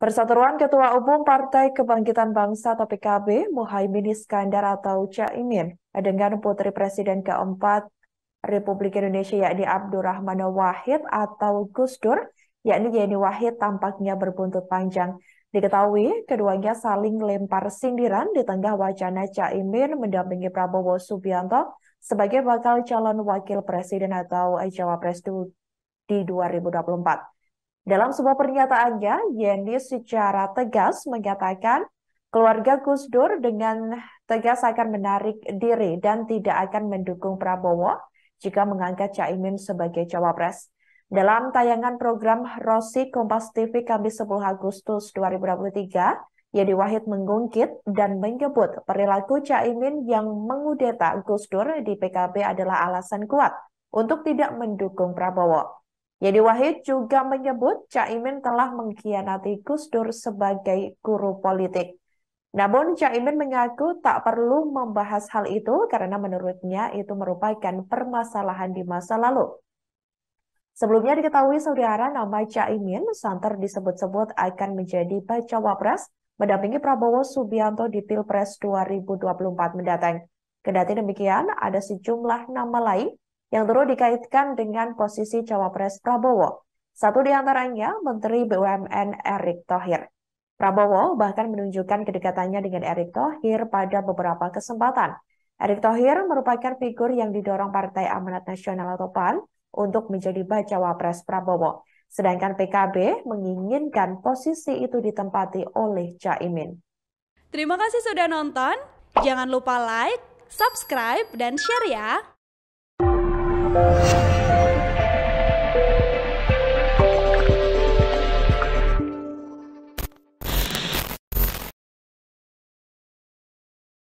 Perseteruan Ketua Umum Partai Kebangkitan Bangsa atau PKB, Muhaymin Iskandar atau Caimin, dengan putri Presiden keempat Republik Indonesia yakni Abdurrahman Wahid atau Gus Dur, yakni Yeni Wahid tampaknya berbuntut panjang. Diketahui, keduanya saling lempar sindiran di tengah wacana Caimin mendampingi Prabowo Subianto sebagai bakal calon wakil presiden atau Cawapres di 2024. Dalam sebuah pernyataannya, Yeni secara tegas mengatakan keluarga Gus Dur dengan tegas akan menarik diri dan tidak akan mendukung Prabowo jika mengangkat Caimin sebagai cawapres. Dalam tayangan program Rosi Kompas TV Kamis 10 Agustus 2023, Yedi Wahid mengungkit dan menyebut perilaku Caimin yang mengudeta Gus Dur di PKB adalah alasan kuat untuk tidak mendukung Prabowo. Yeni Wahid juga menyebut Caimin telah mengkhianati Gus Dur sebagai guru politik. Namun Caimin mengaku tak perlu membahas hal itu karena menurutnya itu merupakan permasalahan di masa lalu. Sebelumnya diketahui saudara nama Caimin santer disebut-sebut akan menjadi baca wapres mendampingi Prabowo Subianto di Pilpres 2024 mendatang. Kendati demikian, ada sejumlah nama lain yang terus dikaitkan dengan posisi cawapres Prabowo. Satu di antaranya Menteri BUMN Erick Thohir. Prabowo bahkan menunjukkan kedekatannya dengan Erick Thohir pada beberapa kesempatan. Erick Thohir merupakan figur yang didorong Partai Amanat Nasional atau PAN untuk menjadi baca wapres Prabowo. Sedangkan PKB menginginkan posisi itu ditempati oleh Caimin. Terima kasih sudah nonton. Jangan lupa like, subscribe, dan share ya. Thank you.